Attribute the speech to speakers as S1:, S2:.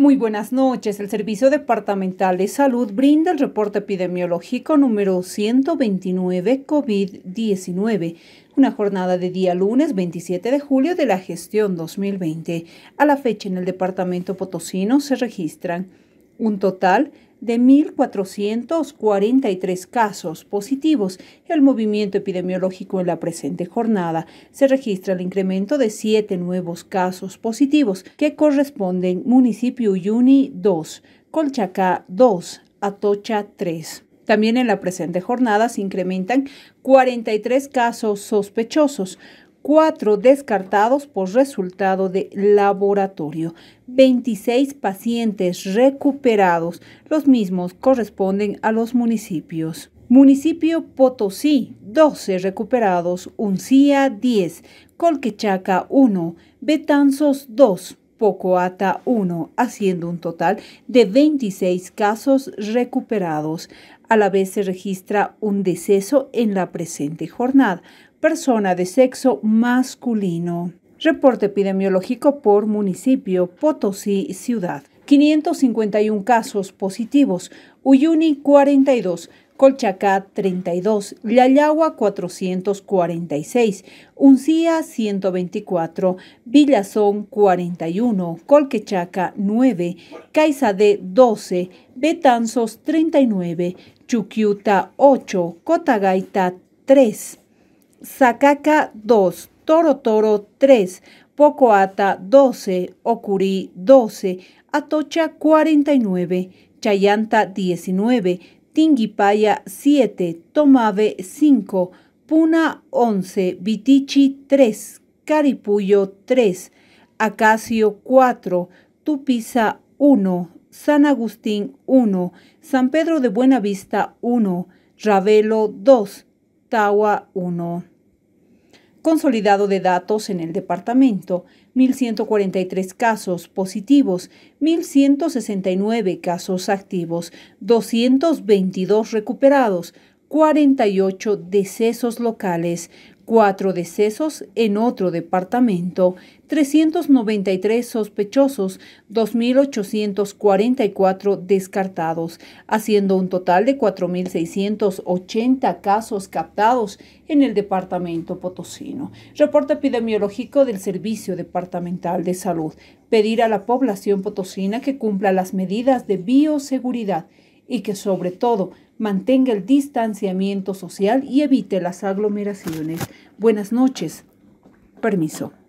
S1: Muy buenas noches. El Servicio Departamental de Salud brinda el reporte epidemiológico número 129 COVID-19, una jornada de día lunes 27 de julio de la gestión 2020. A la fecha en el departamento potosino se registran un total de 1.443 casos positivos. El movimiento epidemiológico en la presente jornada se registra el incremento de siete nuevos casos positivos que corresponden municipio Uyuni 2, Colchacá 2, Atocha 3. También en la presente jornada se incrementan 43 casos sospechosos, 4 descartados por resultado de laboratorio, 26 pacientes recuperados, los mismos corresponden a los municipios. Municipio Potosí, 12 recuperados, Uncía, 10, Colquechaca, 1, Betanzos, 2, Pocoata 1, haciendo un total de 26 casos recuperados. A la vez se registra un deceso en la presente jornada, persona de sexo masculino. Reporte epidemiológico por municipio, Potosí, ciudad. 551 casos positivos, Uyuni 42, Colchacá 32, Llayagua, 446, Uncía 124, Villazón 41, Colquechaca 9, Caizade, 12, Betanzos 39, Chuquiuta 8, Cotagaita 3, Sacaca 2, Toro Toro 3, Pocoata 12, Ocurí 12, Atocha 49, Chayanta 19, Tinguipaya 7, Tomave 5, Puna 11, Vitichi 3, Caripuyo 3, Acacio 4, Tupiza 1, San Agustín 1, San Pedro de Buenavista 1, Ravelo 2, Tawa 1. Consolidado de datos en el departamento, 1.143 casos positivos, 1.169 casos activos, 222 recuperados, 48 decesos locales, cuatro decesos en otro departamento, 393 sospechosos, 2.844 descartados, haciendo un total de 4.680 casos captados en el departamento potosino. Reporte epidemiológico del Servicio Departamental de Salud. Pedir a la población potosina que cumpla las medidas de bioseguridad y que sobre todo mantenga el distanciamiento social y evite las aglomeraciones. Buenas noches. Permiso.